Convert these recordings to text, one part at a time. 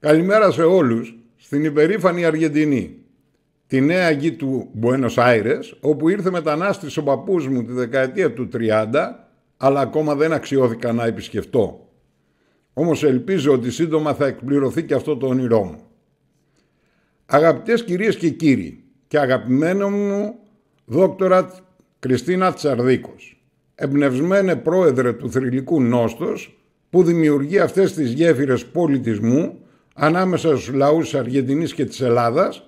Καλημέρα σε όλους στην υπερήφανη Αργεντινή, τη νέα γη του Μπουένος Άιρες, όπου ήρθε μετανάστης ο παππούς μου τη δεκαετία του 30, αλλά ακόμα δεν αξιώθηκα να επισκεφτώ. Όμως ελπίζω ότι σύντομα θα εκπληρωθεί και αυτό το όνειρό μου. Αγαπητές κυρίες και κύριοι και αγαπημένο μου δόκτωρα Κριστίνα Τσαρδίκος, εμπνευσμένε πρόεδρε του θρηλυκού νόστος που δημιουργεί αυτές τις γέφυρες πολιτισμού ανάμεσα στους λαούς της Αργεντινής και της Ελλάδας,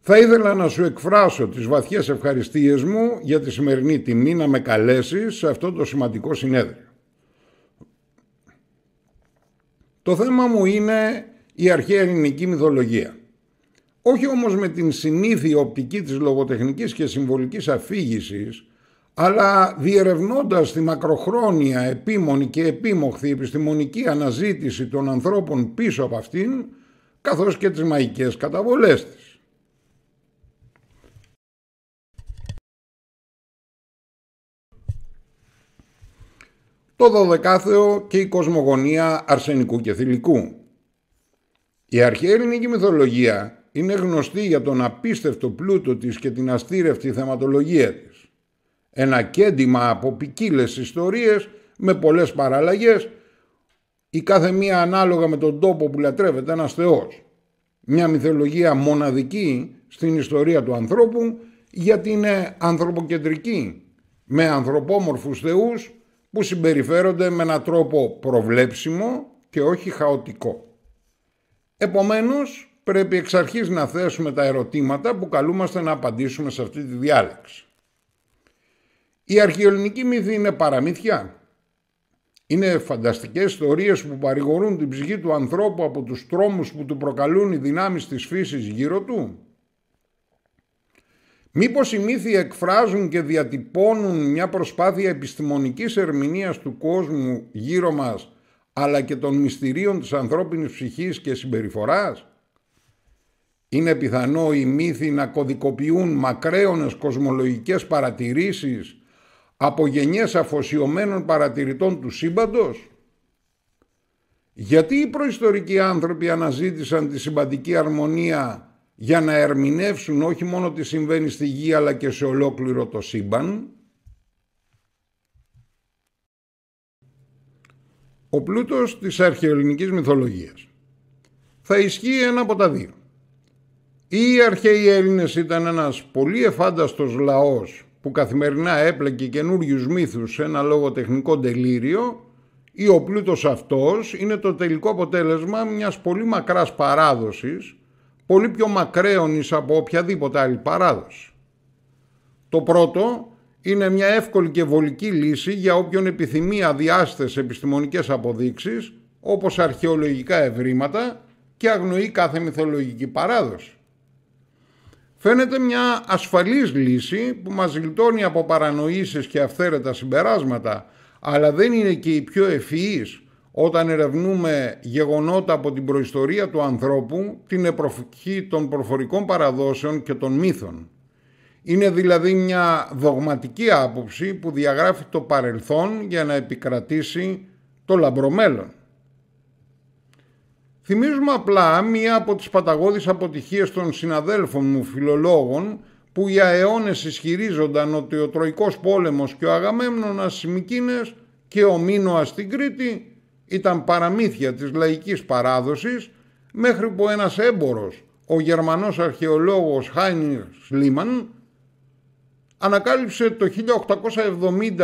θα ήθελα να σου εκφράσω τις βαθιές ευχαριστίες μου για τη σημερινή τιμή να με καλέσεις σε αυτό το σημαντικό συνέδριο. Το θέμα μου είναι η αρχαία ελληνική μυθολογία. Όχι όμως με την συνήθεια οπτική της λογοτεχνικής και συμβολικής αφήγησης αλλά διερευνώντας τη μακροχρόνια επίμονη και επίμοχθη επιστημονική αναζήτηση των ανθρώπων πίσω από αυτήν, καθώς και τις μαϊκές καταβολές της. Το δωδεκάθεο και η κοσμογονία αρσενικού και θηλυκού. Η αρχαία ελληνική μυθολογία είναι γνωστή για τον απίστευτο πλούτο της και την αστήρευτη θεματολογία της ένα κέντημα από ποικίλες ιστορίες με πολλές παραλλαγές η κάθε μία ανάλογα με τον τόπο που λατρεύεται ένας θεός. Μια μυθολογία μοναδική στην ιστορία του ανθρώπου γιατί είναι ανθρωποκεντρική με ανθρωπόμορφους θεούς που συμπεριφέρονται με έναν τρόπο προβλέψιμο και όχι χαοτικό. Επομένως, πρέπει εξ να θέσουμε τα ερωτήματα που καλούμαστε να απαντήσουμε σε αυτή τη διάλεξη. Η αρχαιολινική μύθη είναι παραμύθια. Είναι φανταστικές ιστορίες που παρηγορούν την ψυχή του ανθρώπου από τους τρόμους που του προκαλούν οι δυνάμεις της φύσης γύρω του. Μήπως οι μύθοι εκφράζουν και διατυπώνουν μια προσπάθεια επιστημονικής ερμηνείας του κόσμου γύρω μας, αλλά και των μυστηρίων της ανθρώπινης ψυχής και συμπεριφοράς. Είναι πιθανό οι μύθοι να κωδικοποιούν μακραίωνες κοσμολογικές παρατηρήσεις από γενιές αφοσιωμένων παρατηρητών του σύμπαντος. Γιατί οι προϊστορικοί άνθρωποι αναζήτησαν τη συμπαντική αρμονία για να ερμηνεύσουν όχι μόνο τι συμβαίνει στη γη αλλά και σε ολόκληρο το σύμπαν. Ο πλούτος της αρχαιοελληνικής μυθολογίας. Θα ισχύει ένα από τα δύο. Ή οι αρχαίοι Έλληνες ήταν ένας πολύ εφάνταστος λαός που καθημερινά έπλεκε καινούριους μύθους σε ένα λογοτεχνικό τελείριο ή ο πλούτος αυτός είναι το τελικό αποτέλεσμα μιας πολύ μακράς παράδοσης, πολύ πιο μακραίωνης από οποιαδήποτε άλλη παράδοση. Το πρώτο είναι μια εύκολη και βολική λύση για όποιον επιθυμεί αδιάστες επιστημονικές αποδείξεις, όπως αρχαιολογικά ευρήματα και αγνοεί κάθε μυθολογική παράδοση φαίνεται μια ασφαλής λύση που μας γλιτώνει από παρανοήσεις και αυθαίρετα συμπεράσματα, αλλά δεν είναι και η πιο ευφυής όταν ερευνούμε γεγονότα από την προϊστορία του ανθρώπου, την εποχή των προφορικών παραδόσεων και των μύθων. Είναι δηλαδή μια δογματική άποψη που διαγράφει το παρελθόν για να επικρατήσει το μέλλον. Θυμίζουμε απλά μία από τις παταγώδεις αποτυχίες των συναδέλφων μου φιλολόγων που για αιώνες ισχυρίζονταν ότι ο Τροϊκός Πόλεμος και ο Αγαμέμνονας στις Μικίνες και ο Μίνωας στην Κρήτη ήταν παραμύθια της λαϊκής παράδοσης μέχρι που ένας έμπορος, ο Γερμανός αρχαιολόγος Χάινιρ Σλίμαν, ανακάλυψε το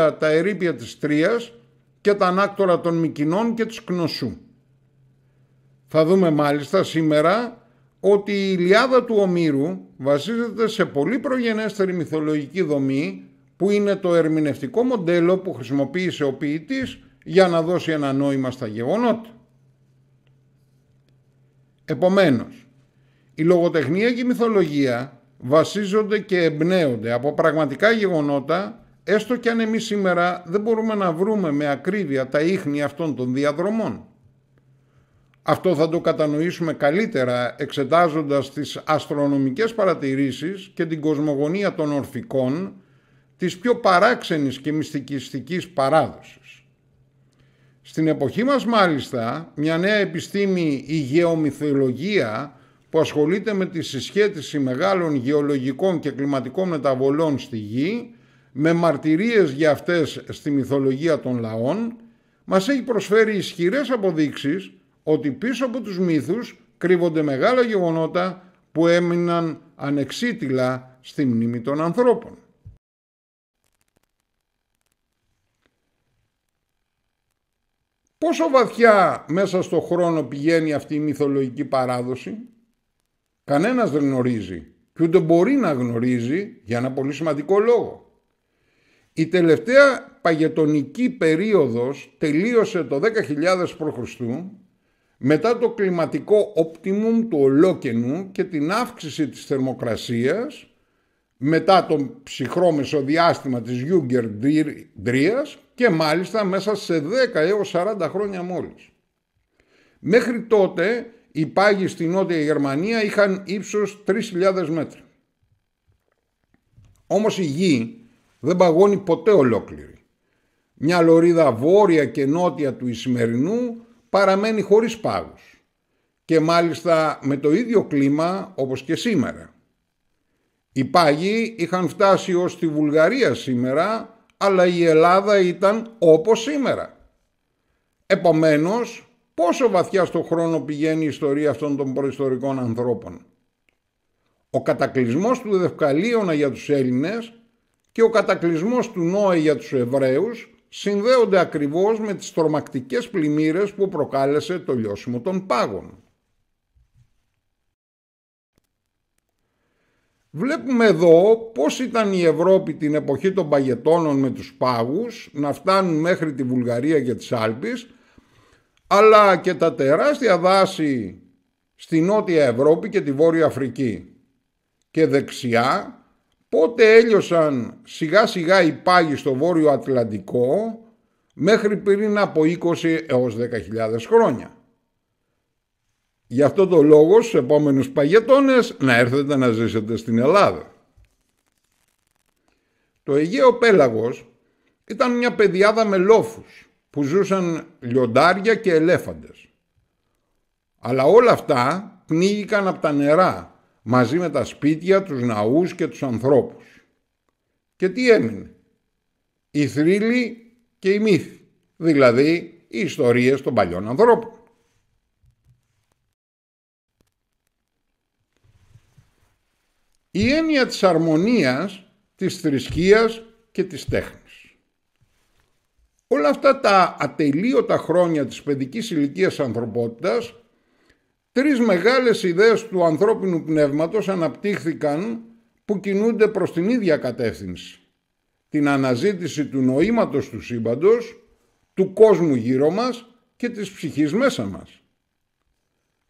1870 τα ερήπια της Τρίας και τα ανάκτορα των Μικινών και της Κνωσού. Θα δούμε μάλιστα σήμερα ότι η Ιλιάδα του Ομήρου βασίζεται σε πολύ προγενέστερη μυθολογική δομή που είναι το ερμηνευτικό μοντέλο που χρησιμοποίησε ο ποιητής για να δώσει ένα νόημα στα γεγονότα. Επομένως, η λογοτεχνία και η μυθολογία βασίζονται και εμπνέονται από πραγματικά γεγονότα, έστω και αν εμείς σήμερα δεν μπορούμε να βρούμε με ακρίβεια τα ίχνη αυτών των διαδρομών. Αυτό θα το κατανοήσουμε καλύτερα εξετάζοντας τις αστρονομικές παρατηρήσεις και την κοσμογονία των ορφικών της πιο παράξενης και μυστικιστικής παράδοσης. Στην εποχή μας μάλιστα μια νέα επιστήμη η γεωμυθολογία που ασχολείται με τη συσχέτιση μεγάλων γεωλογικών και κλιματικών μεταβολών στη γη με μαρτυρίες για αυτές στη μυθολογία των λαών μας έχει προσφέρει ισχυρές αποδείξεις ότι πίσω από τους μύθους κρύβονται μεγάλα γεγονότα που έμειναν ανεξίτηλα στη μνήμη των ανθρώπων. Πόσο βαθιά μέσα στο χρόνο πηγαίνει αυτή η μυθολογική παράδοση, κανένας δεν γνωρίζει και ούτε μπορεί να γνωρίζει για ένα πολύ σημαντικό λόγο. Η τελευταία παγετονική περίοδος τελείωσε το 10.000 π.Χ μετά το κλιματικό optimum του ολόκαινου και την αύξηση της θερμοκρασίας μετά το ψυχρό μεσοδιάστημα της Γιούγκερ και μάλιστα μέσα σε 10 έως 40 χρόνια μόλις. Μέχρι τότε οι πάγοι στη Νότια Γερμανία είχαν ύψος 3.000 μέτρα. Όμως η γη δεν παγώνει ποτέ ολόκληρη. Μια λωρίδα βόρεια και νότια του Ισημερινού παραμένει χωρίς πάγους και μάλιστα με το ίδιο κλίμα όπως και σήμερα. Οι πάγοι είχαν φτάσει ως τη Βουλγαρία σήμερα, αλλά η Ελλάδα ήταν όπως σήμερα. Επομένως, πόσο βαθιά στο χρόνο πηγαίνει η ιστορία αυτών των προϊστορικών ανθρώπων. Ο κατακλυσμός του Δευκαλίωνα για τους Έλληνες και ο κατακλυσμός του Νόε για τους Εβραίους συνδέονται ακριβώς με τις τρομακτικές πλημμύρες που προκάλεσε το λιώσιμο των πάγων. Βλέπουμε εδώ πώς ήταν η Ευρώπη την εποχή των παγετώνων με τους πάγους να φτάνουν μέχρι τη Βουλγαρία και τις Άλπεις αλλά και τα τεράστια δάση στη Νότια Ευρώπη και τη Βόρεια Αφρική και δεξιά Πότε έλειωσαν σιγά σιγά οι πάγοι στο Βόρειο Ατλαντικό μέχρι πριν από 20 έως 10.000 χρόνια. Γι' αυτό το λόγο στους επόμενους παγετώνες να έρθετε να ζήσετε στην Ελλάδα. Το Αιγαίο Πέλαγος ήταν μια πεδιάδα με λόφους που ζούσαν λιοντάρια και ελέφαντες. Αλλά όλα αυτά πνίγηκαν από τα νερά μαζί με τα σπίτια, τους ναούς και τους ανθρώπους. Και τι έμεινε. Η θρύλη και η μύθη, δηλαδή οι ιστορίες των παλιών ανθρώπων. Η έννοια της αρμονίας, της θρησκείας και της τέχνης. Όλα αυτά τα ατελείωτα χρόνια της παιδικής ηλικίας ανθρωπότητας Τρεις μεγάλες ιδέες του ανθρώπινου πνεύματος αναπτύχθηκαν που κινούνται προς την ίδια κατεύθυνση. Την αναζήτηση του νοήματος του σύμπαντος, του κόσμου γύρω μας και της ψυχής μέσα μας.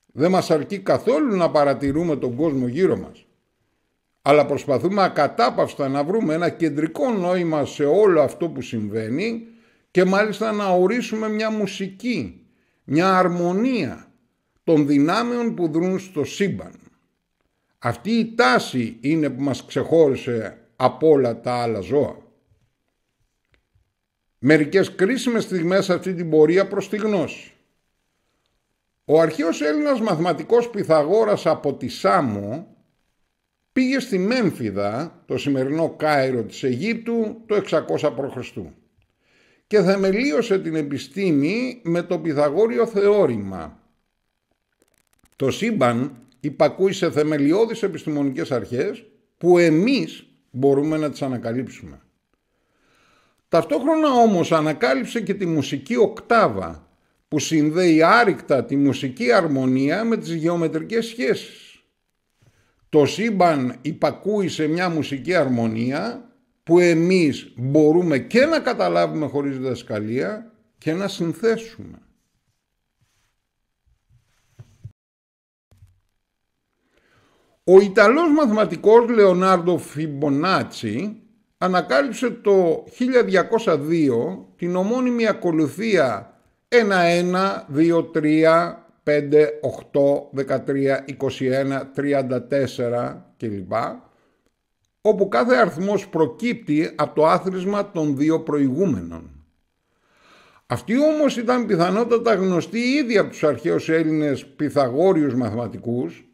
Δεν μας αρκεί καθόλου να παρατηρούμε τον κόσμο γύρω μας. Αλλά προσπαθούμε ακατάπαυστα να βρούμε ένα κεντρικό νόημα σε όλο αυτό που συμβαίνει και μάλιστα να ορίσουμε μια μουσική, μια αρμονία, των δυνάμεων που δρούν στο σύμπαν. Αυτή η τάση είναι που μας ξεχώρισε από όλα τα άλλα ζώα. Μερικές κρίσιμες στιγμές αυτή την πορεία προς τη γνώση. Ο αρχαίος Έλληνας μαθηματικός Πυθαγόρας από τη Σάμο πήγε στη Μέμφυδα, το σημερινό Κάιρο της Αιγύπτου, το 600 π.Χ. και θεμελίωσε την επιστήμη με το Πυθαγόριο θεώρημα το σύμπαν υπακούει σε θεμελιώδεις επιστημονικές αρχές που εμείς μπορούμε να τις ανακαλύψουμε. Ταυτόχρονα όμως ανακάλυψε και τη μουσική οκτάβα που συνδέει άρρηκτα τη μουσική αρμονία με τις γεωμετρικές σχέσεις. Το σύμπαν υπακούει σε μια μουσική αρμονία που εμείς μπορούμε και να καταλάβουμε χωρίς διδασκαλία και να συνθέσουμε. Ο Ιταλός μαθηματικός Λεωνάρντο Φιμπονάτσι ανακάλυψε το 1202 την ομώνυμη ακολουθία 1, 1, 2, 3, 5, 8, 13, 21, 34 κλπ όπου κάθε αριθμός προκύπτει από το άθροισμα των δύο προηγούμενων. Αυτή όμως ήταν πιθανότατα γνωστή ήδη από τους αρχαίους Έλληνες πυθαγόριους μαθηματικούς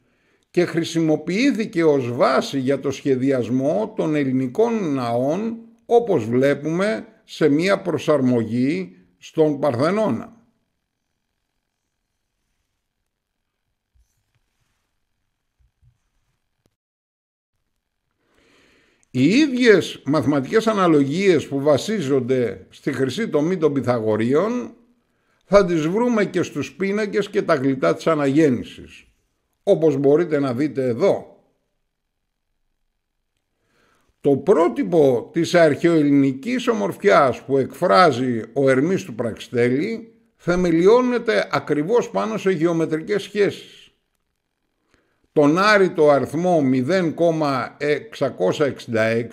και χρησιμοποιήθηκε ως βάση για το σχεδιασμό των ελληνικών ναών όπως βλέπουμε σε μία προσαρμογή στον Παρθενώνα. Οι ίδιες μαθηματικές αναλογίες που βασίζονται στη χρυσή τομή των Πυθαγορείων θα τις βρούμε και στους πίνακες και τα γλυτά της αναγέννησης όπως μπορείτε να δείτε εδώ. Το πρότυπο της αρχαιοελληνικής ομορφιάς που εκφράζει ο Ερμής του Πραξτέλη θεμελιώνεται ακριβώς πάνω σε γεωμετρικές σχέσεις. Τον άρρητο αριθμό 0,666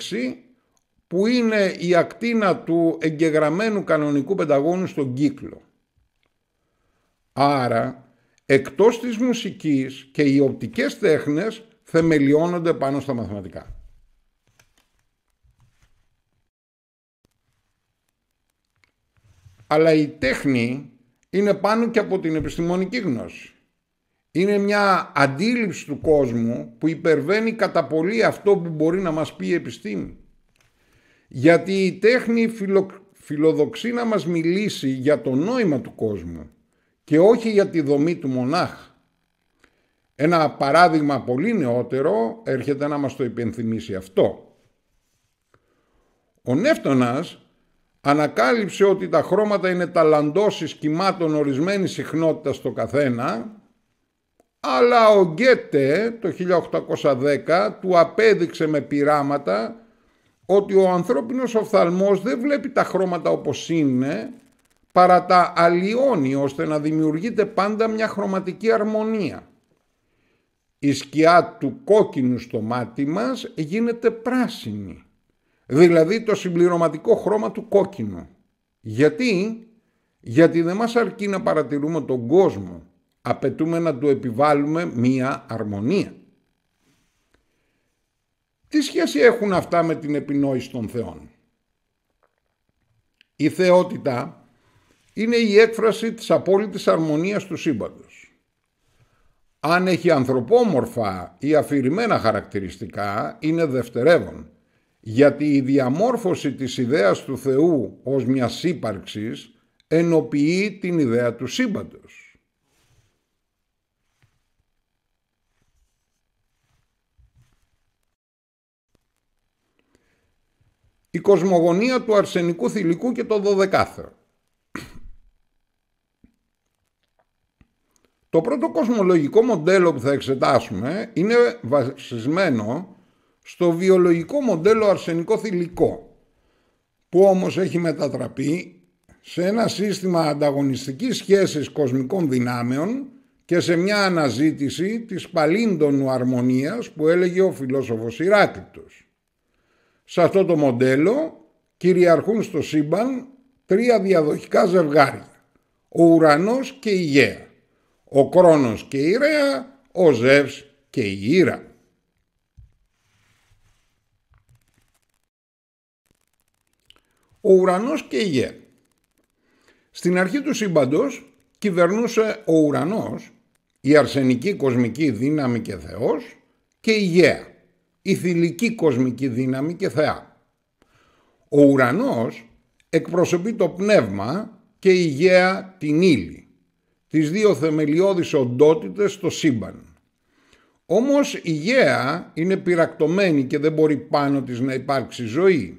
που είναι η ακτίνα του εγγεγραμμένου κανονικού πενταγώνου στον κύκλο. Άρα Εκτός της μουσικής και οι οπτικές τέχνες θεμελιώνονται πάνω στα μαθηματικά. Αλλά η τέχνη είναι πάνω και από την επιστημονική γνώση. Είναι μια αντίληψη του κόσμου που υπερβαίνει κατά πολύ αυτό που μπορεί να μας πει η επιστήμη. Γιατί η τέχνη φιλοδοξεί να μας μιλήσει για το νόημα του κόσμου, και όχι για τη δομή του μονάχ. Ένα παράδειγμα πολύ νεότερο έρχεται να μας το υπενθυμίσει αυτό. Ο Νεύτωνας ανακάλυψε ότι τα χρώματα είναι ταλαντώσεις κυμάτων ορισμένης συχνότητας στο καθένα, αλλά ο Γκέτε το 1810 του απέδειξε με πειράματα ότι ο ανθρώπινος οφθαλμός δεν βλέπει τα χρώματα όπως είναι, παρά τα αλλοιώνει ώστε να δημιουργείται πάντα μια χρωματική αρμονία. Η σκιά του κόκκινου στο μάτι μας γίνεται πράσινη, δηλαδή το συμπληρωματικό χρώμα του κόκκινου. Γιατί? Γιατί δεν μας αρκεί να παρατηρούμε τον κόσμο, απαιτούμε να του επιβάλλουμε μία αρμονία. Τι σχέση έχουν αυτά με την επινόηση των θεών. Η θεότητα είναι η έκφραση της απόλυτης αρμονίας του σύμπαντος. Αν έχει ανθρωπόμορφα ή αφηρημένα χαρακτηριστικά, είναι δευτερεύον, γιατί η διαμόρφωση της ιδέας του Θεού ως μιας ύπαρξης ενοποιεί την ιδέα του σύμπαντος. Η κοσμογονία του αρσενικού θηλυκού και το δωδεκάθερο. Το πρώτο κοσμολογικό μοντέλο που θα εξετάσουμε είναι βασισμένο στο βιολογικό μοντέλο αρσενικό θηλυκό, που όμως έχει μετατραπεί σε ένα σύστημα ανταγωνιστικής σχέσης κοσμικών δυνάμεων και σε μια αναζήτηση της παλίντονου αρμονίας που έλεγε ο φιλόσοφος Ηράκλητος. Σε αυτό το μοντέλο κυριαρχούν στο σύμπαν τρία διαδοχικά ζευγάρια, ο ουρανός και η γέα ο Κρόνος και η Ρέα, ο Ζεύς και η Ήρα. Ο ουρανός και η γε. Στην αρχή του σύμπαντος κυβερνούσε ο ουρανός, η αρσενική κοσμική δύναμη και θεός και η γέα, η θηλυκή κοσμική δύναμη και θεά. Ο ουρανός εκπροσωπεί το πνεύμα και η γέα την ύλη τις δύο θεμελιώδεις οντότητες στο σύμπαν. Όμως η γέα είναι πυρακτωμένη και δεν μπορεί πάνω της να υπάρξει ζωή.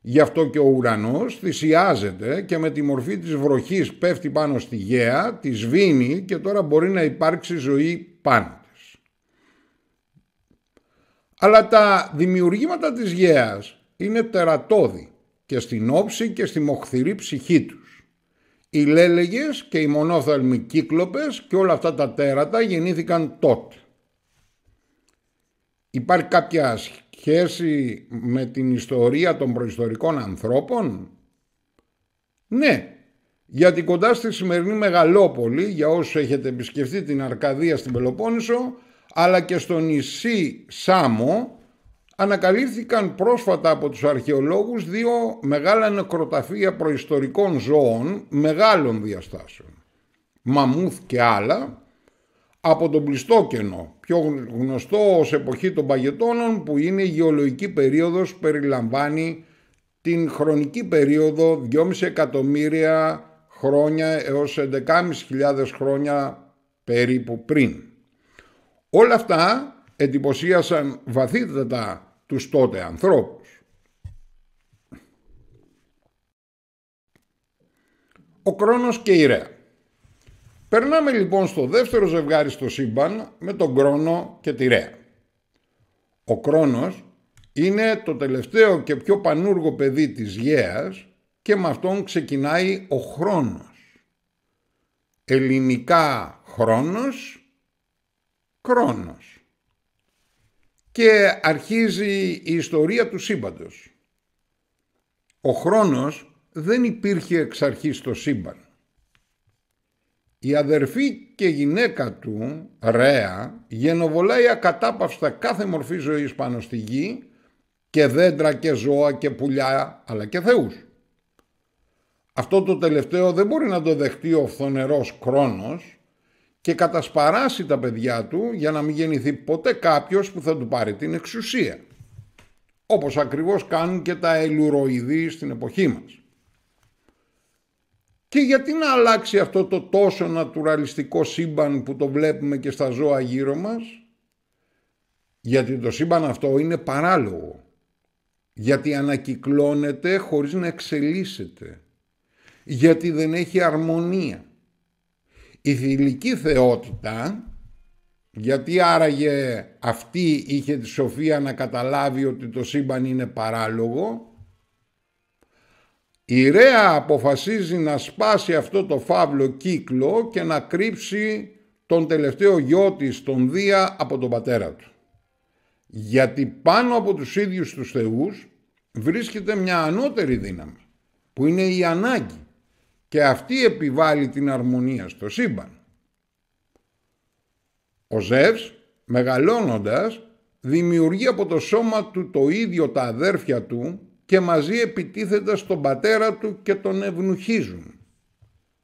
Γι' αυτό και ο ουρανός θυσιάζεται και με τη μορφή της βροχής πέφτει πάνω στη γέα, τη σβήνει και τώρα μπορεί να υπάρξει ζωή πάνω της. Αλλά τα δημιουργήματα της γέας είναι τερατώδη και στην όψη και στη μοχθηρή ψυχή τους. Οι λέλεγες και οι μονόθαλμοι κύκλοπες και όλα αυτά τα τέρατα γεννήθηκαν τότε. Υπάρχει κάποια σχέση με την ιστορία των προϊστορικών ανθρώπων. Ναι, γιατί κοντά στη σημερινή Μεγαλόπολη, για όσους έχετε επισκεφτεί την Αρκαδία στην Πελοπόννησο, αλλά και στο νησί Σάμο, ανακαλύφθηκαν πρόσφατα από τους αρχαιολόγους δύο μεγάλα νεκροταφεία προϊστορικών ζώων μεγάλων διαστάσεων, μαμούθ και άλλα, από τον Πλειστόκενο, πιο γνωστό ως εποχή των παγετώνων που είναι η γεωλογική περίοδος που περιλαμβάνει την χρονική περίοδο 2,5 εκατομμύρια χρόνια έως 11.500 χρόνια περίπου πριν. Όλα αυτά εντυπωσίασαν βαθύτατα τους τότε ανθρώπους. Ο Κρόνος και η Ρέα. Περνάμε λοιπόν στο δεύτερο ζευγάρι στο σύμπαν με τον Κρόνο και τη Ρέα. Ο Κρόνος είναι το τελευταίο και πιο πανούργο παιδί της Γέας και με αυτόν ξεκινάει ο χρόνος. Ελληνικά χρόνος, χρόνος και αρχίζει η ιστορία του σύμπαντος. Ο χρόνος δεν υπήρχε εξ αρχής στο σύμπαν. Η αδερφή και γυναίκα του, Ρέα, γενοβολάει ακατάπαυστα κάθε μορφή ζωής πάνω στη γη και δέντρα και ζώα και πουλιά, αλλά και θεούς. Αυτό το τελευταίο δεν μπορεί να το δεχτεί ο φθονερός χρόνος και κατασπαράσει τα παιδιά του για να μην γεννηθεί ποτέ κάποιος που θα του πάρει την εξουσία. Όπως ακριβώς κάνουν και τα ελουροειδή στην εποχή μας. Και γιατί να αλλάξει αυτό το τόσο νατουραλιστικό σύμπαν που το βλέπουμε και στα ζώα γύρω μας. Γιατί το σύμπαν αυτό είναι παράλογο. Γιατί ανακυκλώνεται χωρίς να εξελίσσεται. Γιατί δεν έχει αρμονία η θηλυκή θεότητα, γιατί άραγε αυτή είχε τη σοφία να καταλάβει ότι το σύμπαν είναι παράλογο, η Ρέα αποφασίζει να σπάσει αυτό το φαύλο κύκλο και να κρύψει τον τελευταίο γιο της, τον Δία, από τον πατέρα του. Γιατί πάνω από τους ίδιους τους θεούς βρίσκεται μια ανώτερη δύναμη, που είναι η ανάγκη και αυτή επιβάλλει την αρμονία στο σύμπαν. Ο Ζεύς, μεγαλώνοντας, δημιουργεί από το σώμα του το ίδιο τα αδέρφια του και μαζί επιτίθεται στον πατέρα του και τον ευνουχίζουν.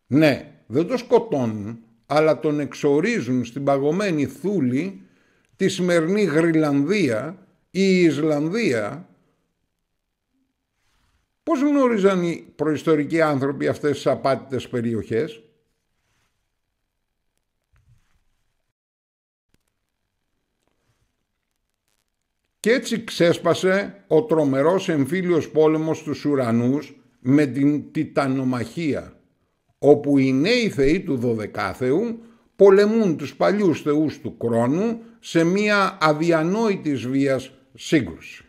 Ναι, δεν το σκοτώνουν, αλλά τον εξορίζουν στην παγωμένη θούλη τη σημερινή Γρυλανδία ή Ισλανδία Πώς γνώριζαν οι προϊστορικοί άνθρωποι αυτές τις απάτητες περιοχές. Και έτσι ξέσπασε ο τρομερός εμφύλιος πόλεμος του ουρανούς με την Τιτανομαχία, όπου οι νέοι θεοί του Δωδεκάθεου πολεμούν τους παλιούς θεούς του Κρόνου σε μία αδιανόητης βίας σύγκρουση.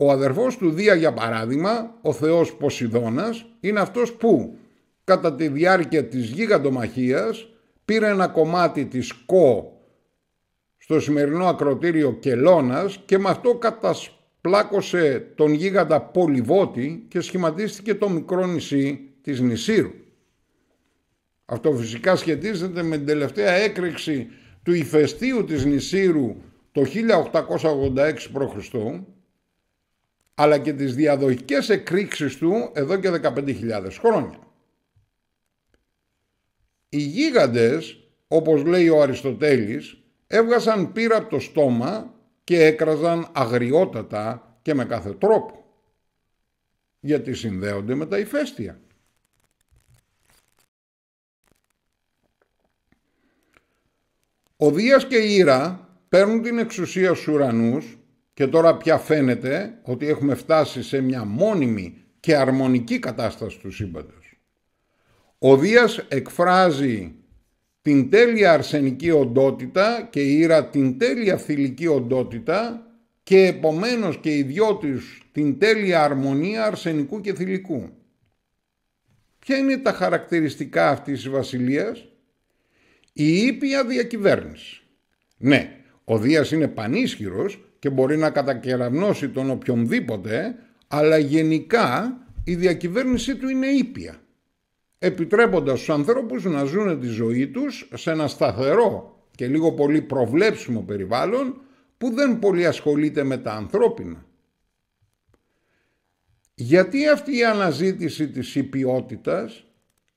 Ο αδερφός του Δία για παράδειγμα, ο θεός Ποσειδώνας, είναι αυτός που κατά τη διάρκεια της γιγαντομαχίας πήρε ένα κομμάτι της Κο στο σημερινό ακροτήριο Κελώνας και με αυτό κατασπλάκωσε τον γίγαντα Πολυβότη και σχηματίστηκε το μικρό νησί της Νησίρου. Αυτό φυσικά σχετίζεται με την τελευταία έκρηξη του ηφαιστείου της Νησίρου το 1886 π.Χ αλλά και τις διαδοχικές εκρήξεις του εδώ και 15.000 χρόνια. Οι γίγαντες, όπως λέει ο Αριστοτέλης, έβγασαν πύρα από το στόμα και έκραζαν αγριότατα και με κάθε τρόπο, γιατί συνδέονται με τα ηφαίστεια. Ο Δίας και η Ήρα παίρνουν την εξουσία στους ουρανούς και τώρα πια φαίνεται ότι έχουμε φτάσει σε μια μόνιμη και αρμονική κατάσταση του σύμπαντος. Ο Δίας εκφράζει την τέλεια αρσενική οντότητα και η Ήρα την τέλεια θηλυκή οντότητα και επομένως και οι δυο τους την τέλεια αρμονία αρσενικού και θηλυκού. Ποια είναι τα χαρακτηριστικά αυτής της βασιλείας? Η ήπια διακυβέρνηση. Ναι, ο Δίας είναι πανίσχυρος και μπορεί να κατακεραυνώσει τον οποιονδήποτε, αλλά γενικά η διακυβέρνησή του είναι ήπια. Επιτρέποντας στους ανθρώπους να ζουν τη ζωή τους σε ένα σταθερό και λίγο πολύ προβλέψιμο περιβάλλον που δεν πολύ ασχολείται με τα ανθρώπινα. Γιατί αυτή η αναζήτηση της υπιότητας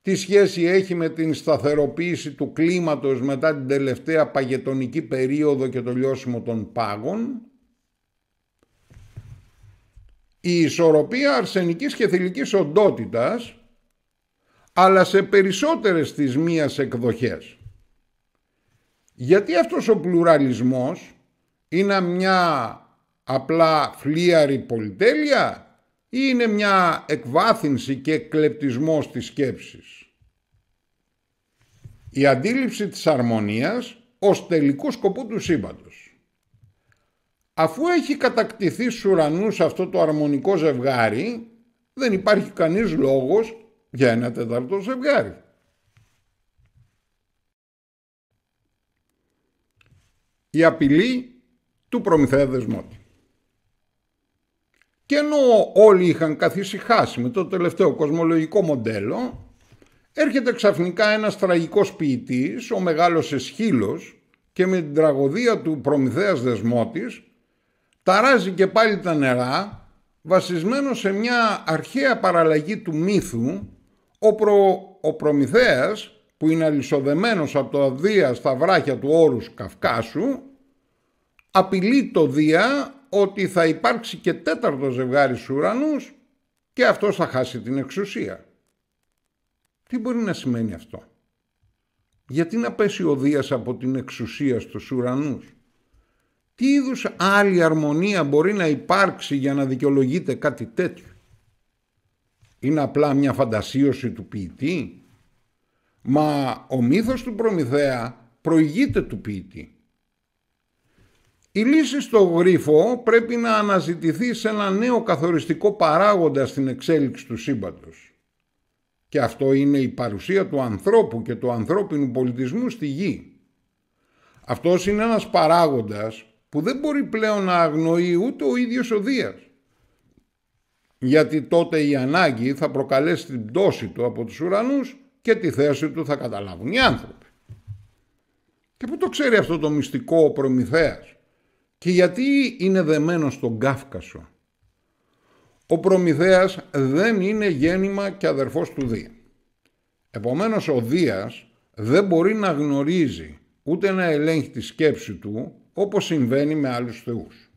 τι σχέση έχει με την σταθεροποίηση του κλίματος μετά την τελευταία παγετονική περίοδο και το λιώσιμο των πάγων η ισορροπία αρσενικής και θηλυκής οντότητας αλλά σε περισσότερες της μίας εκδοχές. Γιατί αυτός ο πλουραλισμός είναι μια απλά φλίαρη πολυτέλεια ή είναι μια εκβάθυνση και κλεπτισμός της σκέψης. Η αντίληψη της αρμονίας ως τελικού σκοπού του σύμπαντος. Αφού έχει κατακτηθεί στους ουρανούς αυτό το αρμονικό ζευγάρι, δεν υπάρχει κανείς λόγος για ένα τέταρτο ζευγάρι. Η απειλή του Προμηθέα Δεσμότη. Και ενώ όλοι είχαν καθησυχάσει με το τελευταίο κοσμολογικό μοντέλο, έρχεται ξαφνικά ένας τραγικός ποιητής, ο μεγάλος Εσχύλος, και με την τραγωδία του Προμηθέας Δεσμότης ταράζει και πάλι τα νερά βασισμένο σε μια αρχαία παραλλαγή του μύθου ο, ο Προμηθέας που είναι αλυσοδεμένος από το Δία στα βράχια του όρους Καυκάσου απειλεί το Δία ότι θα υπάρξει και τέταρτος ζευγάρις στους ουρανούς και αυτός θα χάσει την εξουσία. Τι μπορεί να σημαίνει αυτό. Γιατί να πέσει ο Δίας από την εξουσία στους ουρανούς. Τι είδους άλλη αρμονία μπορεί να υπάρξει για να δικαιολογείται κάτι τέτοιο. Είναι απλά μια φαντασίωση του ποιητή. Μα ο μύθος του Προμηθέα προηγείται του ποιητή. Η λύση στο γρίφο πρέπει να αναζητηθεί σε ένα νέο καθοριστικό παράγοντα στην εξέλιξη του σύμπαντος. Και αυτό είναι η παρουσία του ανθρώπου και του ανθρώπινου πολιτισμού στη γη. Αυτός είναι ένας παράγοντας που δεν μπορεί πλέον να αγνοεί ούτε ο ίδιος ο Δίας. Γιατί τότε η ανάγκη θα προκαλέσει την πτώση του από τους ουρανούς και τη θέση του θα καταλάβουν οι άνθρωποι. Και πού το ξέρει αυτό το μυστικό ο Προμηθέας και γιατί είναι δεμένο στον Κάφκασο. Ο Προμηθέας δεν είναι γέννημα και αδερφός του Δία. Επομένως ο Δίας δεν μπορεί να γνωρίζει ούτε να ελέγχει τη σκέψη του όπως συμβαίνει με άλλους θεούς.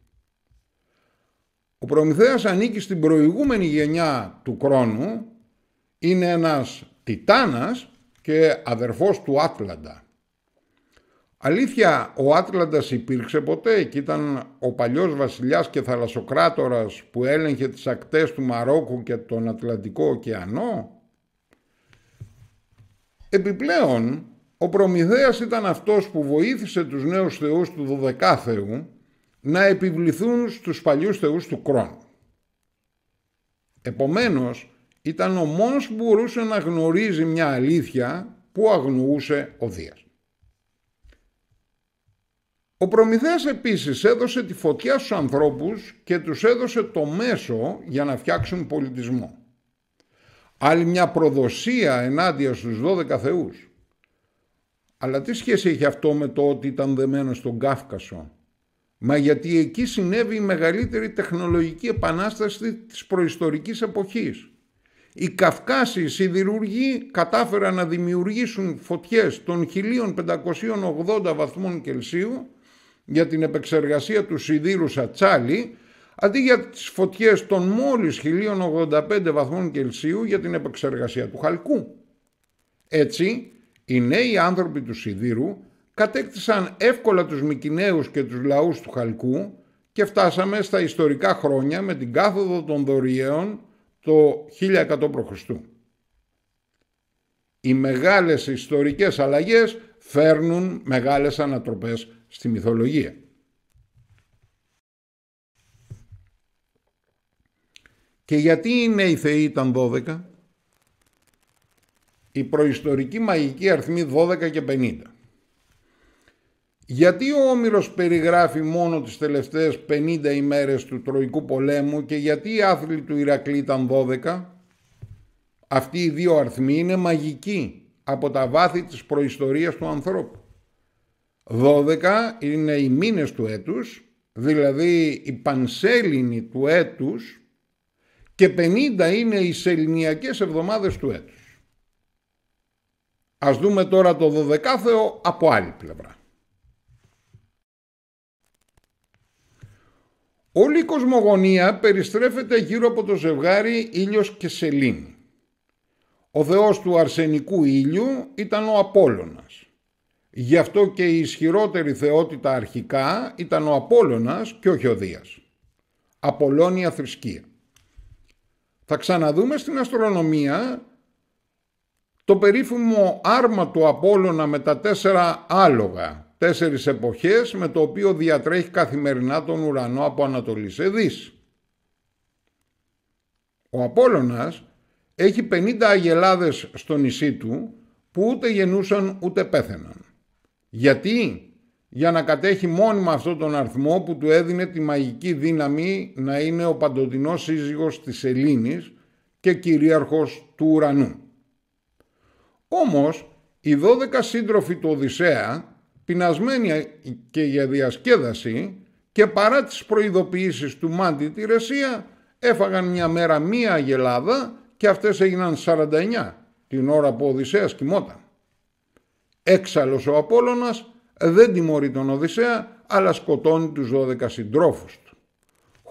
Ο Προμηθέας ανήκει στην προηγούμενη γενιά του Κρόνου, είναι ένας Τιτάνας και αδερφός του Άτλαντα. Αλήθεια, ο Άτλαντας υπήρξε ποτέ και ήταν ο παλιός βασιλιάς και θαλασσοκράτορας που έλεγχε τις ακτές του Μαρόκου και τον Ατλαντικό ωκεανό. Επιπλέον, ο Προμηθέας ήταν αυτός που βοήθησε τους νέους θεούς του 12 θεού να επιβληθούν στους παλιούς θεούς του Κρόνου. Επομένως, ήταν ο μόνος που μπορούσε να γνωρίζει μια αλήθεια που αγνοούσε ο Δίας. Ο Προμηθέας επίσης έδωσε τη φωτιά στους ανθρώπους και τους έδωσε το μέσο για να φτιάξουν πολιτισμό. Άλλη μια προδοσία ενάντια στους 12 θεούς. Αλλά τι σχέση έχει αυτό με το ότι ήταν δεμένο στον Κάφκασο. Μα γιατί εκεί συνέβη η μεγαλύτερη τεχνολογική επανάσταση της προϊστορικής εποχής. Οι Καυκάσοι σιδηρουργοί κατάφεραν να δημιουργήσουν φωτιές των 1580 βαθμών Κελσίου για την επεξεργασία του σιδήρου σατσάλι, αντί για τις φωτιές των μόλις 1085 βαθμών Κελσίου για την επεξεργασία του χαλκού. Έτσι, οι νέοι άνθρωποι του Σιδήρου κατέκτησαν εύκολα τους Μικυναίους και τους λαούς του Χαλκού και φτάσαμε στα ιστορικά χρόνια με την κάθοδο των Δωριαίων το 1100 π.Χ. Οι μεγάλες ιστορικές αλλαγές φέρνουν μεγάλες ανατροπές στη μυθολογία. Και γιατί οι νέοι θεοί ήταν 12 η προϊστορική μαγική αριθμή 12 και 50. Γιατί ο Όμηρος περιγράφει μόνο τις τελευταίες 50 ημέρες του Τροϊκού πολέμου και γιατί οι άθλοι του Ηρακλή ήταν 12. Αυτοί οι δύο αριθμοί είναι μαγικοί από τα βάθη της προϊστορίας του ανθρώπου. 12 είναι οι μήνες του έτους, δηλαδή η πανσέλινη του έτους και 50 είναι οι σεληνιακές εβδομάδες του έτους. Ας δούμε τώρα το δωδεκάθεο από άλλη πλευρά. Όλη η κοσμογονία περιστρέφεται γύρω από το ζευγάρι ήλιος και σελήνη. Ο θεός του αρσενικού ήλιου ήταν ο Απόλλωνας. Γι' αυτό και η ισχυρότερη θεότητα αρχικά ήταν ο Απόλλωνας και όχι ο Δίας. Απολώνια θρησκεία. Θα ξαναδούμε στην αστρονομία το περίφημο άρμα του Απόλλωνα με τα τέσσερα άλογα, τέσσερις εποχές με το οποίο διατρέχει καθημερινά τον ουρανό από Ανατολής σε Δύση. Ο Απόλλωνας έχει 50 αγελάδες στο νησί του που ούτε γεννούσαν ούτε πέθαιναν. Γιατί? Για να κατέχει μόνιμα αυτό τον αριθμό που του έδινε τη μαγική δύναμη να είναι ο παντοτινός σύζυγος της Ελλήνης και κυρίαρχος του ουρανού. Όμως, οι δώδεκα σύντροφοι του Οδυσσέα, πεινασμένοι και για διασκέδαση και παρά τις προειδοποιήσεις του Μάντι τη Ρεσία, έφαγαν μια μέρα μία αγελάδα και αυτές έγιναν 49, την ώρα που ο Οδυσσέας κοιμόταν. Έξαλλος ο Απόλλωνας δεν τιμωρεί τον Οδυσσέα, αλλά σκοτώνει τους δώδεκα συντρόφους του.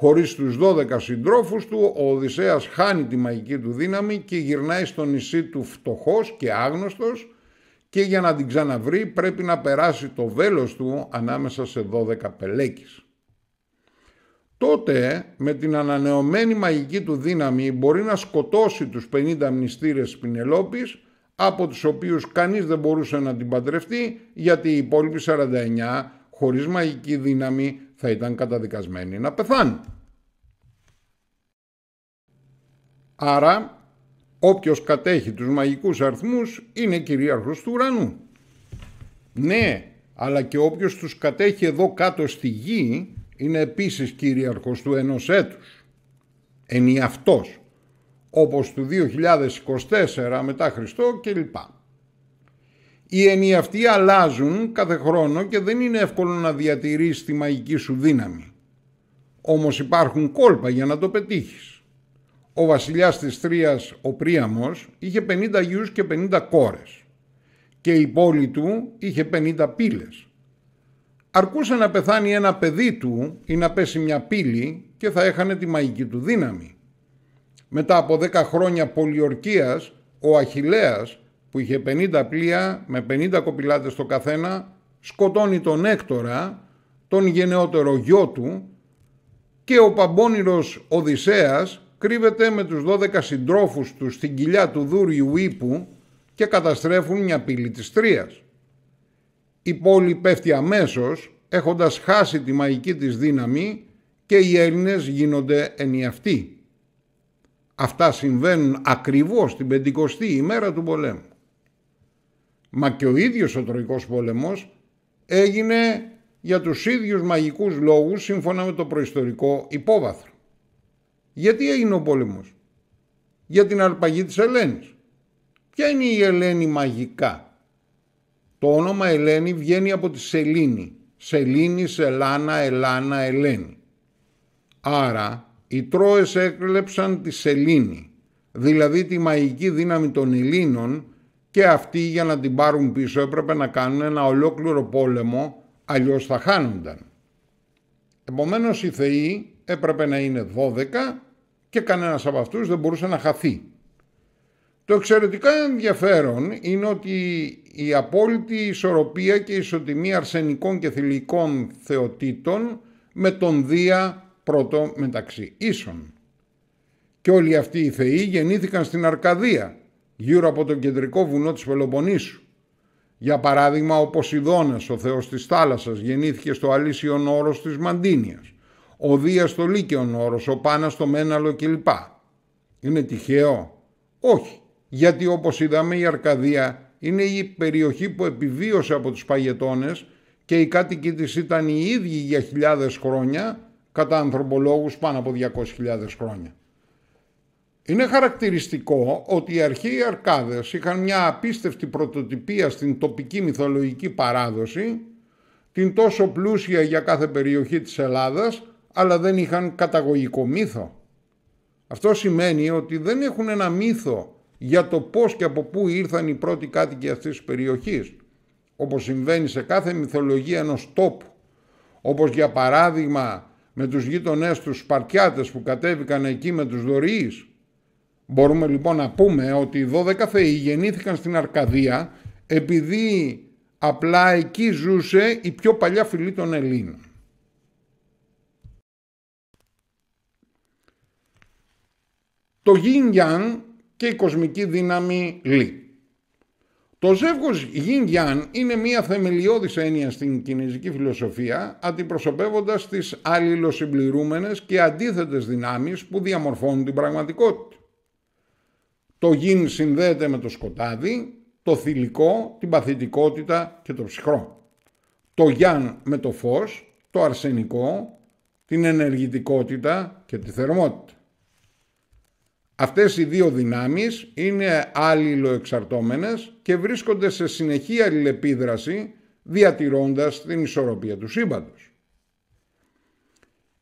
Χωρίς τους 12 συντρόφους του, ο Οδυσσέας χάνει τη μαγική του δύναμη και γυρνάει στο νησί του φτωχός και άγνωστος και για να την ξαναβρει πρέπει να περάσει το βέλος του ανάμεσα σε 12 πελέκεις. Τότε με την ανανεωμένη μαγική του δύναμη μπορεί να σκοτώσει τους 50 μνηστήρες της από τους οποίους κανείς δεν μπορούσε να την παντρευτεί γιατί οι υπόλοιποι 49 χωρίς μαγική δύναμη θα ήταν καταδικασμένοι να πεθάνουν. Άρα, όποιος κατέχει τους μαγικούς αριθμούς είναι κυρίαρχος του ουρανού. Ναι, αλλά και όποιος τους κατέχει εδώ κάτω στη γη είναι επίσης κυρίαρχος του ενός έτους. Ενιαυτός, όπως του 2024 μετά Χριστό κλπ. Οι έννοιοι αυτοί αλλάζουν κάθε χρόνο και δεν είναι εύκολο να διατηρήσεις τη μαγική σου δύναμη. Όμως υπάρχουν κόλπα για να το πετύχεις. Ο βασιλιάς της Τρίας, ο Πρίαμος, είχε 50 γιους και 50 κόρες και η πόλη του είχε 50 πύλες. Αρκούσε να πεθάνει ένα παιδί του ή να πέσει μια πύλη και θα έχανε τη μαγική του δύναμη. Μετά από 10 χρόνια πολιορκίας, ο Αχιλέας που είχε 50 πλοία με 50 κοπηλάτες το καθένα σκοτώνει τον Έκτορα, τον γενναιότερο γιο του και ο παμπώνυρος Οδυσσέας κρύβεται με τους 12 συντρόφους του στην κοιλιά του Δούριου Ήπου και καταστρέφουν μια πύλη της Τρίας. Η πόλη πέφτει αμέσως έχοντας χάσει τη μαγική της δύναμη και οι Έλληνες γίνονται ενιαυτοί. Αυτά συμβαίνουν ακριβώς την πεντηκοστή ημέρα του πολέμου. Μα και ο ίδιος ο Τροϊκός Πόλεμος έγινε για τους ίδιους μαγικούς λόγους σύμφωνα με το προϊστορικό υπόβαθρο. Γιατί έγινε ο πόλεμος. Για την αρπαγή της Ελένης. Ποια είναι η Ελένη μαγικά. Το όνομα Ελένη βγαίνει από τη Σελήνη. Σελήνη, Σελάνα, Ελάνα, Ελένη. Άρα οι Τρώες έκλεψαν τη Σελήνη, δηλαδή τη μαγική δύναμη των Ελλήνων και αυτοί για να την πάρουν πίσω έπρεπε να κάνουν ένα ολόκληρο πόλεμο, αλλιώς θα χάνονταν. Επομένως οι θεοί έπρεπε να είναι 12 και κανένας από αυτούς δεν μπορούσε να χαθεί. Το εξαιρετικά ενδιαφέρον είναι ότι η απόλυτη ισορροπία και ισοτιμία αρσενικών και θηλυκών θεοτήτων με τον Δία πρώτο μεταξύ ίσων. Και όλοι αυτοί οι θεοί γεννήθηκαν στην Αρκαδία γύρω από τον κεντρικό βουνό της Πελοποννήσου. Για παράδειγμα, ο Ποσειδώνας, ο θεός της θάλασσας, γεννήθηκε στο αλήσιον όρος της Μαντίνιας, ο Δίας στο Λύκαιον όρος, ο Πάνας στο Μέναλο κλπ. Είναι τυχαίο? Όχι, γιατί όπως είδαμε η Αρκαδία είναι η περιοχή που επιβίωσε από τους παγετώνες και οι κάτοικοι της ήταν οι ίδιοι για χιλιάδες χρόνια, κατά ανθρωπολόγους πάνω από 200.000 χρόνια. Είναι χαρακτηριστικό ότι οι αρχαίοι Αρκάδες είχαν μια απίστευτη πρωτοτυπία στην τοπική μυθολογική παράδοση, την τόσο πλούσια για κάθε περιοχή της Ελλάδας, αλλά δεν είχαν καταγωγικό μύθο. Αυτό σημαίνει ότι δεν έχουν ένα μύθο για το πώς και από πού ήρθαν οι πρώτοι κάτοικοι αυτής της περιοχής, όπως συμβαίνει σε κάθε μυθολογία ενός τόπου, όπως για παράδειγμα με τους γείτονές τους Σπαρτιάτες που κατέβηκαν εκεί με τους Δωρείς, Μπορούμε λοιπόν να πούμε ότι οι 12 θεοί γεννήθηκαν στην Αρκαδία επειδή απλά εκεί ζούσε η πιο παλιά φυλή των Ελλήνων. Το γιν γιάν και η κοσμική δύναμη Λι. Το ζεύγος γιν γιάν είναι μια θεμελιώδης έννοια στην κινέζικη φιλοσοφία, αντιπροσωπεύοντας τις αλληλοσυμπληρούμενες και αντίθετες δυνάμεις που διαμορφώνουν την πραγματικότητα. Το γιν συνδέεται με το σκοτάδι, το θηλυκό, την παθητικότητα και το ψυχρό. Το γιάν με το φως, το αρσενικό, την ενεργητικότητα και τη θερμότητα. Αυτές οι δύο δυνάμεις είναι αλληλοεξαρτώμενες και βρίσκονται σε συνεχή αλληλεπίδραση διατηρώντας την ισορροπία του σύμπαντος.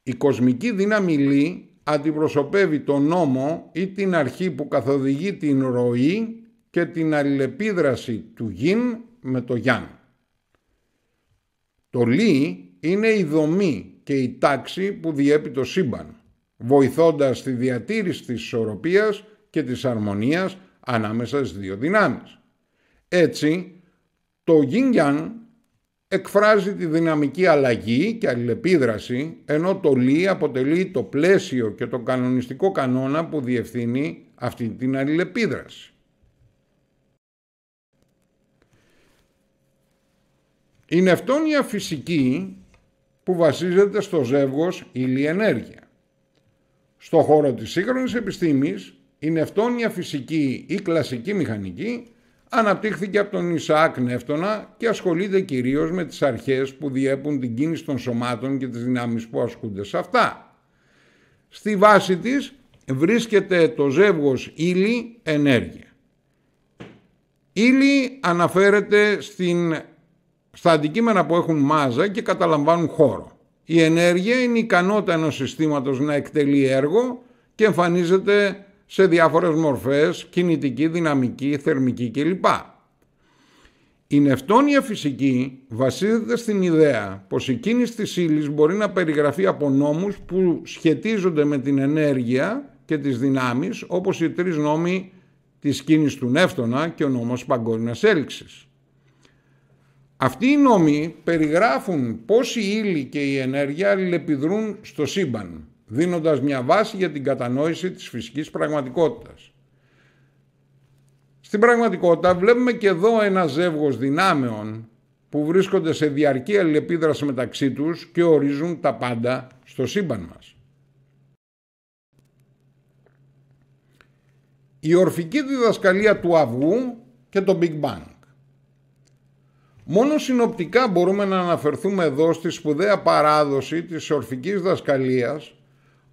Η κοσμική δύναμη Λί αντιπροσωπεύει τον νόμο ή την αρχή που καθοδηγεί την ροή και την αλληλεπίδραση του γιν με το γιάν. Το λι είναι η δομή και η τάξη που διέπει το σύμπαν, βοηθώντας τη διατήρηση της ισορροπίας και της αρμονίας ανάμεσα στις δύο δυνάμεις. Έτσι, το γιν γιάν εκφράζει τη δυναμική αλλαγή και αλληλεπίδραση, ενώ το λι αποτελεί το πλαίσιο και το κανονιστικό κανόνα που διευθύνει αυτή την αλληλεπίδραση. Η νευτόνια φυσική που βασίζεται στο ζεύγος ηλιενέργεια. ενέργεια. Στο χώρο της σύγχρονης επιστήμης, η νευτόνια φυσική ή κλασική μηχανική αναπτύχθηκε από τον Ισαάκ Νεύτωνα και ασχολείται κυρίως με τις αρχές που διέπουν την κίνηση των σωμάτων και τις δυνάμεις που ασκούνται σε αυτά. Στη βάση της βρίσκεται το ζεύγος ύλη ενέργεια. ηλι αναφέρεται στην, στα αντικείμενα που έχουν μάζα και καταλαμβάνουν χώρο. Η ενέργεια είναι η ικανότητα ενός συστήματος να εκτελεί έργο και εμφανίζεται σε διάφορες μορφές, κινητική, δυναμική, θερμική κλπ. Η νευτόνια φυσική βασίζεται στην ιδέα πως η κίνηση της ύλης μπορεί να περιγραφεί από νόμους που σχετίζονται με την ενέργεια και τις δυνάμεις όπως οι τρεις νόμοι της κίνησης του νεύτωνα και ο νόμος παγκόσμιας έλξης. Αυτοί οι νόμοι περιγράφουν πώς η ύλη και η ενέργεια αλληλεπιδρούν στο σύμπαν δίνοντας μια βάση για την κατανόηση της φυσικής πραγματικότητας. Στην πραγματικότητα βλέπουμε και εδώ ένα ζεύγος δυνάμεων που βρίσκονται σε διαρκή αλληλεπίδραση μεταξύ τους και ορίζουν τα πάντα στο σύμπαν μας. Η ορφική διδασκαλία του αυγού και το Big Bang. Μόνο συνοπτικά μπορούμε να αναφερθούμε εδώ στη σπουδαία παράδοση της ορφικής δασκαλίας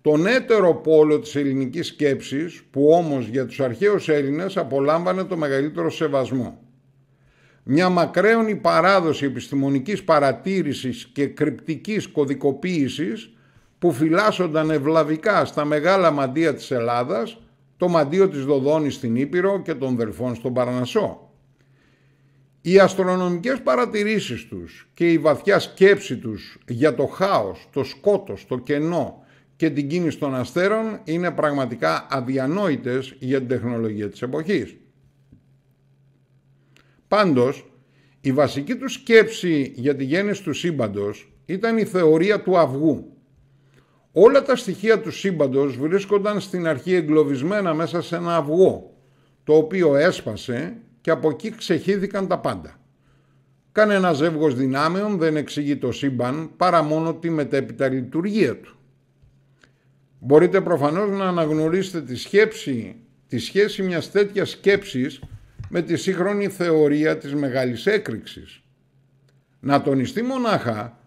τον έτερο πόλο της ελληνικής σκέψης, που όμως για τους αρχαίους Έλληνες απολάμβανε το μεγαλύτερο σεβασμό. Μια μακραίωνη παράδοση επιστημονικής παρατήρησης και κρυπτικής κωδικοποίησης που φυλάσσονταν ευλαβικά στα μεγάλα μαντεία της Ελλάδας, το μαντίο της Δοδόνης στην Ήπειρο και των Δελφών στον Παρανασό. Οι αστρονομικές παρατηρήσεις τους και η βαθιά σκέψη τους για το χάος, το σκότος, το κενό, και την κίνηση των αστέρων είναι πραγματικά αδιανόητες για την τεχνολογία της εποχής. Πάντως, η βασική του σκέψη για τη γέννηση του σύμπαντος ήταν η θεωρία του αυγού. Όλα τα στοιχεία του σύμπαντος βρίσκονταν στην αρχή εγκλωβισμένα μέσα σε ένα αυγό, το οποίο έσπασε και από εκεί ξεχύθηκαν τα πάντα. Κανένα ζεύγος δυνάμεων δεν εξηγεί το σύμπαν παρά μόνο τη μετέπειτα λειτουργία του. Μπορείτε προφανώς να αναγνωρίσετε τη, σκέψη, τη σχέση μιας τέτοιας σκέψης με τη σύγχρονη θεωρία της μεγάλης έκρηξης. Να τονιστεί μονάχα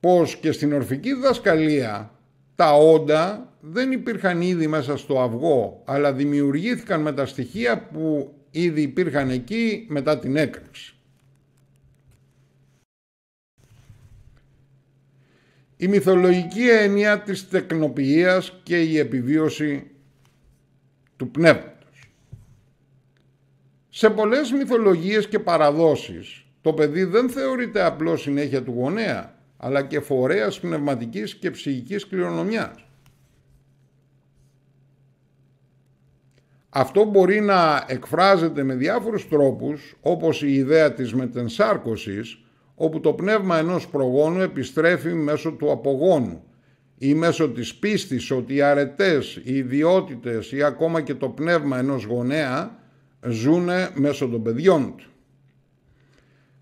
πως και στην ορφική διδασκαλία τα όντα δεν υπήρχαν ήδη μέσα στο αυγό, αλλά δημιουργήθηκαν με τα στοιχεία που ήδη υπήρχαν εκεί μετά την έκρηξη. Η μυθολογική έννοια της τεκνοποιίας και η επιβίωση του πνεύματος. Σε πολλές μυθολογίες και παραδόσεις, το παιδί δεν θεωρείται απλώς συνέχεια του γονέα, αλλά και φορέας πνευματικής και ψυχικής κληρονομιάς. Αυτό μπορεί να εκφράζεται με διάφορους τρόπους, όπως η ιδέα της μετενσάρκωσης, όπου το πνεύμα ενός προγόνου επιστρέφει μέσω του απογόνου ή μέσω της πίστης ότι οι αρετές, οι ιδιότητες ή ακόμα και το πνεύμα ενός γονέα ζούνε μέσω των παιδιών του.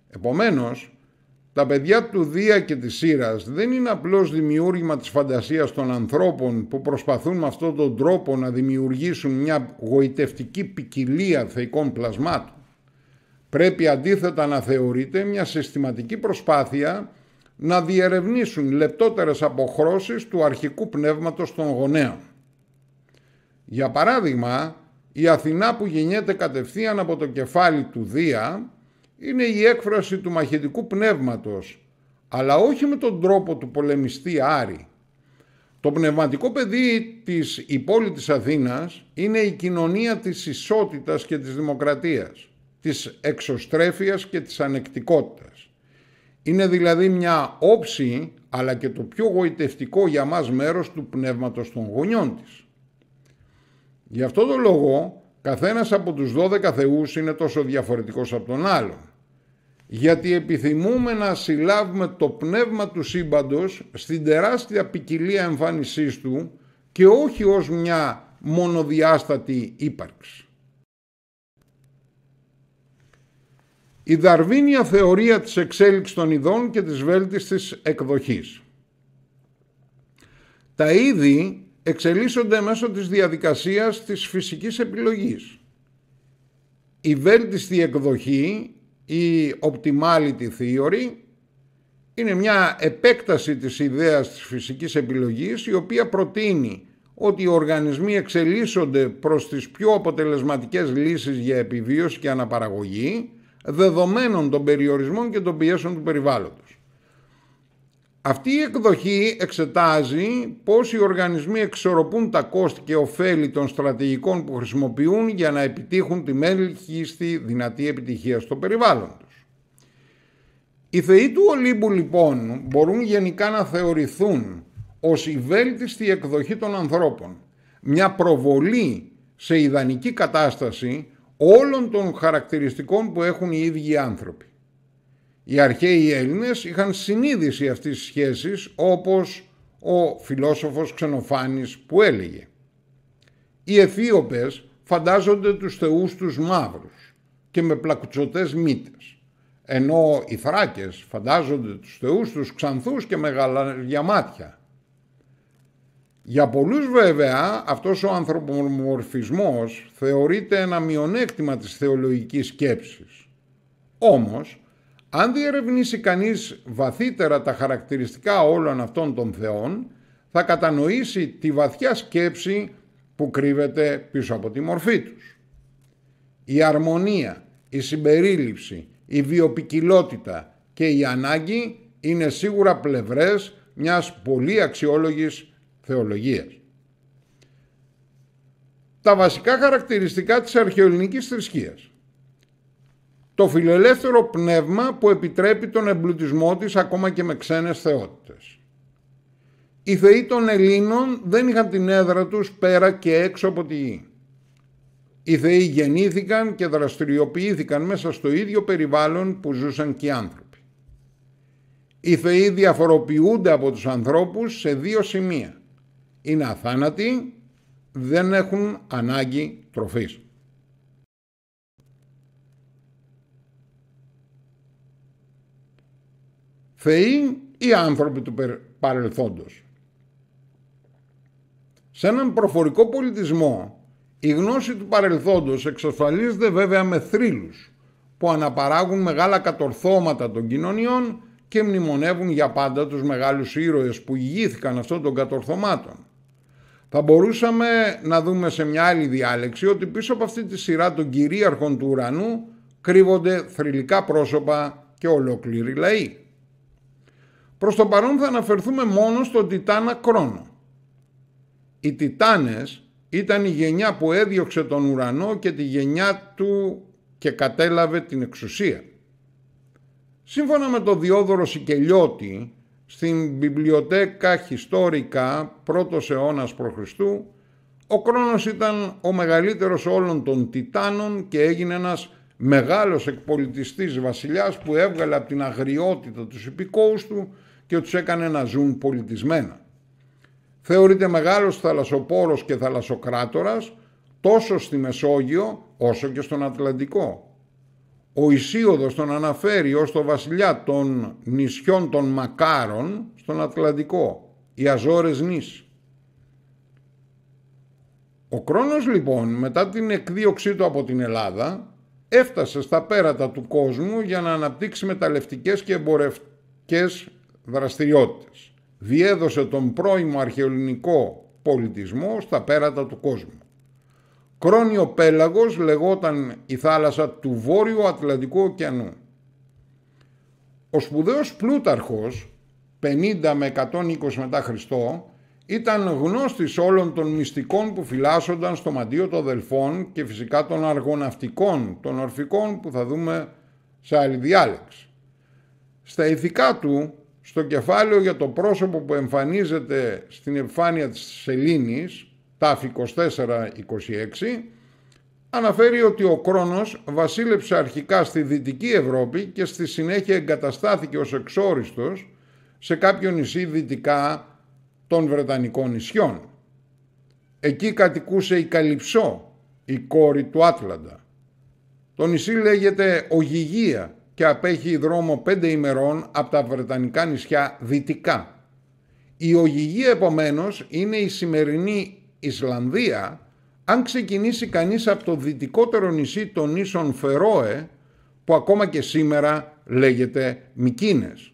Επομένως, τα παιδιά του Δία και της Σύρας δεν είναι απλώς δημιούργημα της φαντασίας των ανθρώπων που προσπαθούν με αυτόν τον τρόπο να δημιουργήσουν μια γοητευτική ποικιλία θεϊκών πλασμάτων. Πρέπει αντίθετα να θεωρείται μια συστηματική προσπάθεια να διερευνήσουν λεπτότερες αποχρώσεις του αρχικού πνεύματος των γονέων. Για παράδειγμα, η Αθηνά που γεννιέται κατευθείαν από το κεφάλι του Δία είναι η έκφραση του μαχητικού πνεύματος, αλλά όχι με τον τρόπο του πολεμιστή Άρη. Το πνευματικό παιδί της υπόλοιπης Αθήνας είναι η κοινωνία της ισότητας και της δημοκρατίας της εξωστρέφειας και της ανεκτικότητας. Είναι δηλαδή μια όψη αλλά και το πιο γοητευτικό για μας μέρος του πνεύματος των γονιών της. Γι' αυτό το λόγο καθένας από τους 12 θεούς είναι τόσο διαφορετικός από τον άλλον. Γιατί επιθυμούμε να συλλάβουμε το πνεύμα του σύμπαντος στην τεράστια ποικιλία εμφάνισής του και όχι ως μια μονοδιάστατη ύπαρξη. Η δαρβίνια θεωρία της εξέλιξης των ειδών και της βέλτιστης εκδοχής. Τα είδη εξελίσσονται μέσω της διαδικασίας της φυσικής επιλογής. Η βέλτιστη εκδοχή, η optimality theory, είναι μια επέκταση της ιδέας της φυσικής επιλογής η οποία προτείνει ότι οι οργανισμοί εξελίσσονται προς τις πιο αποτελεσματικές λύσεις για επιβίωση και αναπαραγωγή δεδομένων των περιορισμών και των πιέσεων του περιβάλλοντος. Αυτή η εκδοχή εξετάζει πώς οι οργανισμοί εξορροπούν τα κόστη και ωφέλη των στρατηγικών που χρησιμοποιούν για να επιτύχουν τη μέγιστη δυνατή επιτυχία στο περιβάλλον τους. Οι θεοί του Ολύμπου λοιπόν μπορούν γενικά να θεωρηθούν ως η βέλτιστη εκδοχή των ανθρώπων, μια προβολή σε ιδανική κατάσταση όλων των χαρακτηριστικών που έχουν οι ίδιοι άνθρωποι. Οι αρχαίοι Έλληνες είχαν συνείδηση αυτής της σχέσης όπως ο φιλόσοφος Ξενοφάνης που έλεγε «Οι Αιθίωπες φαντάζονται τους θεούς τους μαύρους και με πλακουτσωτές μύτες, ενώ οι Θράκες φαντάζονται τους θεούς τους ξανθούς και με γαλαριά μάτια, για πολλούς βέβαια αυτός ο ανθρωπομορφισμός θεωρείται ένα μειονέκτημα της θεολογικής σκέψης. Όμως, αν διερευνήσει κανείς βαθύτερα τα χαρακτηριστικά όλων αυτών των θεών, θα κατανοήσει τη βαθιά σκέψη που κρύβεται πίσω από τη μορφή τους. Η αρμονία, η συμπερίληψη, η βιοπικιλότητα και η ανάγκη είναι σίγουρα πλευρές μιας πολύ αξιόλογης θεολογίας. Τα βασικά χαρακτηριστικά της αρχαιοελληνικής θρησκείας. Το φιλελεύθερο πνεύμα που επιτρέπει τον εμπλουτισμό της ακόμα και με ξένες θεότητες. Οι θεοί των Ελλήνων δεν είχαν την έδρα τους πέρα και έξω από τη γη. Οι θεοί γεννήθηκαν και δραστηριοποιήθηκαν μέσα στο ίδιο περιβάλλον που ζούσαν και οι άνθρωποι. Οι θεοί διαφοροποιούνται από τους ανθρώπους σε δύο σημεία είναι αθάνατοι, δεν έχουν ανάγκη τροφής. Θεοί ή άνθρωποι του παρελθόντος. Σε έναν προφορικό πολιτισμό, η γνώση του παρελθόντος εξασφαλίζεται βέβαια με θρύλους που αναπαράγουν μεγάλα κατορθώματα των κοινωνιών και μνημονεύουν για πάντα τους μεγάλους ήρωες που ηγήθηκαν αυτών των κατορθωμάτων. Θα μπορούσαμε να δούμε σε μια άλλη διάλεξη ότι πίσω από αυτή τη σειρά των κυρίαρχων του ουρανού κρύβονται θρηλυκά πρόσωπα και ολόκληροι λαοί. Προς το παρόν θα αναφερθούμε μόνο στον Τιτάνα Κρόνο. Οι Τιτάνες ήταν η γενιά που έδιωξε τον ουρανό και τη γενιά του και κατέλαβε την εξουσία. Σύμφωνα με τον Διόδωρο Σικελιώτη, στην βιβλιοτέκα Χιστόρικα πρώτος αιώνας π.Χ. ο Κρόνος ήταν ο μεγαλύτερος όλων των Τιτάνων και έγινε ένας μεγάλος εκπολιτιστής βασιλιάς που έβγαλε από την αγριότητα τους υπηκόους του και τους έκανε να ζουν πολιτισμένα. Θεωρείται μεγάλος θαλασσοπόρος και θαλασσοκράτορας τόσο στη Μεσόγειο όσο και στον Ατλαντικό ο Ισίωδος τον αναφέρει ως το βασιλιά των νησιών των Μακάρων στον Ατλαντικό, οι Αζόρες νης. Ο Κρόνος λοιπόν μετά την εκδίωξή του από την Ελλάδα έφτασε στα πέρατα του κόσμου για να αναπτύξει μεταλλευτικές και εμπορευτικές δραστηριότητες. Διέδωσε τον πρώιμο αρχαιολινικό πολιτισμό στα πέρατα του κόσμου. Κρόνιο πέλαγος λεγόταν η θάλασσα του βόρειου Ατλαντικού ωκεανού. Ο σπουδαίος Πλούταρχος, 50 με 120 μετά Χριστό, ήταν γνώστης όλων των μυστικών που φυλάσσονταν στο μαντίο των Δελφών και φυσικά των αργοναυτικών, των ορφικών που θα δούμε σε άλλη διάλεξη. Στα ηθικά του, στο κεφάλαιο για το πρόσωπο που εμφανίζεται στην επιφάνεια της σελήνης, τάφη 24-26, αναφέρει ότι ο Κρόνος βασίλεψε αρχικά στη Δυτική Ευρώπη και στη συνέχεια εγκαταστάθηκε ως εξόριστος σε κάποιο νησί δυτικά των Βρετανικών νησιών. Εκεί κατοικούσε η Καλυψό, η κόρη του Άτλαντα. Το νησί λέγεται Ογυγία και απέχει δρόμο πέντε ημερών από τα Βρετανικά νησιά δυτικά. Η Ογυγία, επομένως είναι η σημερινή Ισλανδία, αν ξεκινήσει κανείς από το δυτικότερο νησί των νήσων Φερόε, που ακόμα και σήμερα λέγεται Μικίνες.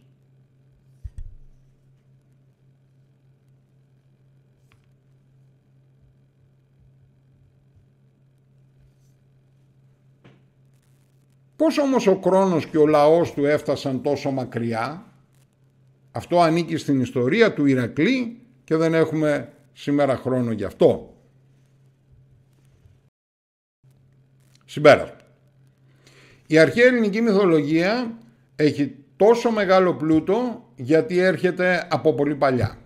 Πώς όμως ο Κρόνος και ο λαός του έφτασαν τόσο μακριά, αυτό ανήκει στην ιστορία του Ηρακλή και δεν έχουμε σήμερα χρόνο γι' αυτό. Συμπέρασμα. Η αρχαία ελληνική μυθολογία έχει τόσο μεγάλο πλούτο γιατί έρχεται από πολύ παλιά.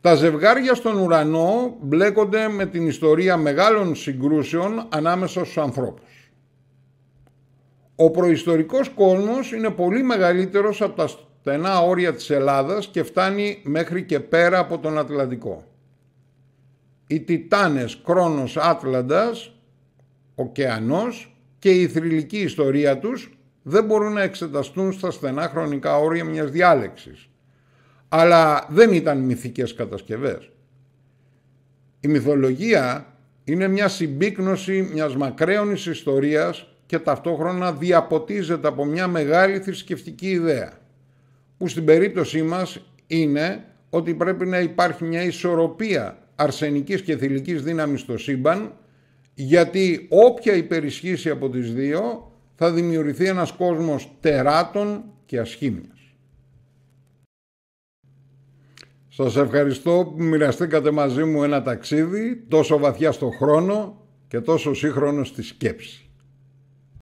Τα ζευγάρια στον ουρανό μπλέκονται με την ιστορία μεγάλων συγκρούσεων ανάμεσα στους ανθρώπους. Ο προϊστορικός κόσμος είναι πολύ μεγαλύτερος από τα στενά όρια της Ελλάδας και φτάνει μέχρι και πέρα από τον Ατλαντικό. Οι Τιτάνες Κρόνος Άτλαντας, Οκεανός και η θρηλυκή ιστορία τους δεν μπορούν να εξεταστούν στα στενά χρονικά όρια μιας διάλεξης. Αλλά δεν ήταν μυθικές κατασκευές. Η μυθολογία είναι μια συμπίκνωση μιας μακραίωνης ιστορίας και ταυτόχρονα διαποτίζεται από μια μεγάλη θρησκευτική ιδέα που στην περίπτωσή μας είναι ότι πρέπει να υπάρχει μια ισορροπία αρσενικής και θηλυκής δύναμης στο σύμπαν γιατί όποια υπερισχύσει από τις δύο θα δημιουργηθεί ένας κόσμος τεράτων και ασχήμιας. Σας ευχαριστώ που μοιραστήκατε μαζί μου ένα ταξίδι τόσο βαθιά στο χρόνο και τόσο σύγχρονο στη σκέψη.